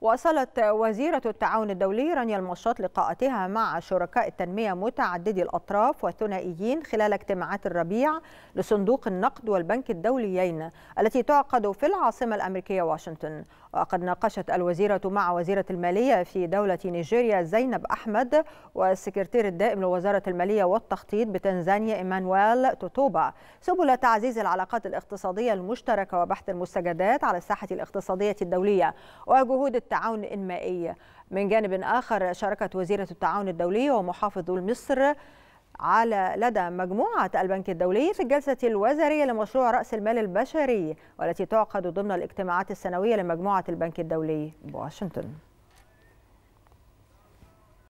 واصلت وزيره التعاون الدولي رانيا المشاط لقاءتها مع شركاء التنميه متعددي الاطراف والثنائيين خلال اجتماعات الربيع لصندوق النقد والبنك الدوليين التي تعقد في العاصمه الامريكيه واشنطن وقد ناقشت الوزيره مع وزيره الماليه في دوله نيجيريا زينب احمد والسكرتير الدائم لوزاره الماليه والتخطيط بتنزانيا ايمانويل توتوبا سبل تعزيز العلاقات الاقتصاديه المشتركه وبحث المستجدات على الساحه الاقتصاديه الدوليه وجهود التعاون الانمائي من جانب آخر شاركت وزيرة التعاون الدولي ومحافظ مصر على لدى مجموعة البنك الدولي في الجلسة الوزارية لمشروع رأس المال البشري والتي تعقد ضمن الاجتماعات السنوية لمجموعة البنك الدولي بواشنطن